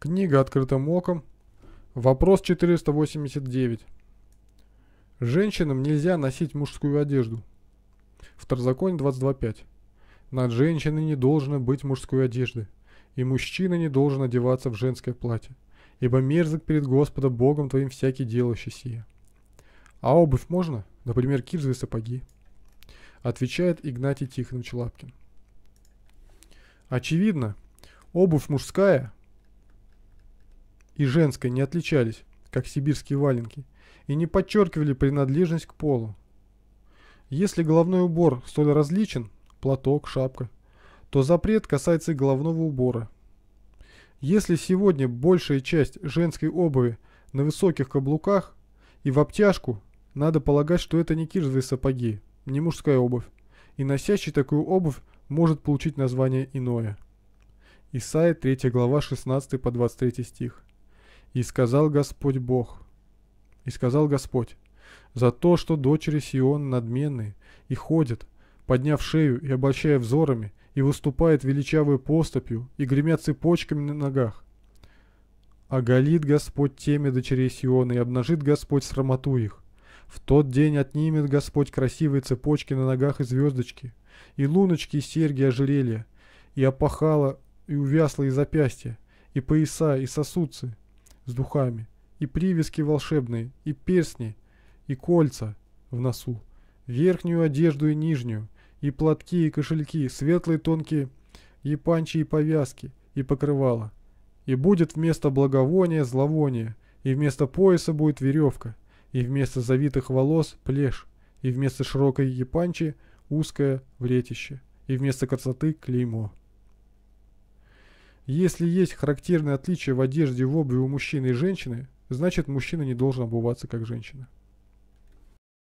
Книга открытым оком. Вопрос 489. Женщинам нельзя носить мужскую одежду. Второзаконие 22.5. Над женщиной не должно быть мужской одежды, и мужчина не должен одеваться в женское платье, ибо мерзок перед Господом Богом твоим всякий делающий сие. А обувь можно? Например, кирзовые сапоги. Отвечает Игнатий Тихонович Лапкин. Очевидно, обувь мужская – и женской не отличались, как сибирские валенки, и не подчеркивали принадлежность к полу. Если головной убор столь различен, платок, шапка, то запрет касается и головного убора. Если сегодня большая часть женской обуви на высоких каблуках и в обтяжку, надо полагать, что это не кирзовые сапоги, не мужская обувь, и носящий такую обувь может получить название иное. Исайя 3 глава 16 по 23 стих. И сказал Господь Бог, и сказал Господь, за то, что дочери Сион надменны и ходят, подняв шею и обольщая взорами, и выступает величавой поступью, и гремят цепочками на ногах. Оголит Господь теме дочерей Сиона, и обнажит Господь срамоту их. В тот день отнимет Господь красивые цепочки на ногах и звездочки, и луночки, и серьги, и ожерелья, и опахала, и увясла, и запястья, и пояса, и сосудцы, с духами, и привязки волшебные, и перстни, и кольца в носу, верхнюю одежду и нижнюю, и платки, и кошельки, светлые тонкие и панчи, и повязки, и покрывала. И будет вместо благовония зловоние, и вместо пояса будет веревка, и вместо завитых волос плеш и вместо широкой епанчи узкое вретище, и вместо красоты клеймо. Если есть характерные отличия в одежде в обуви у мужчины и женщины, значит мужчина не должен обуваться как женщина.